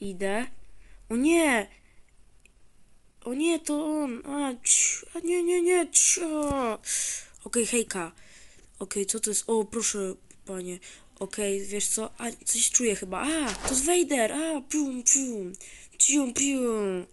Idę. O nie! O nie, to on! A, a nie, nie, nie! Okej, okay, hejka. Okej, okay, co to jest? O, proszę, panie. Okej, okay, wiesz co? A, coś czuję chyba. A, to jest Vader! A, pium, pium. Pium, pium.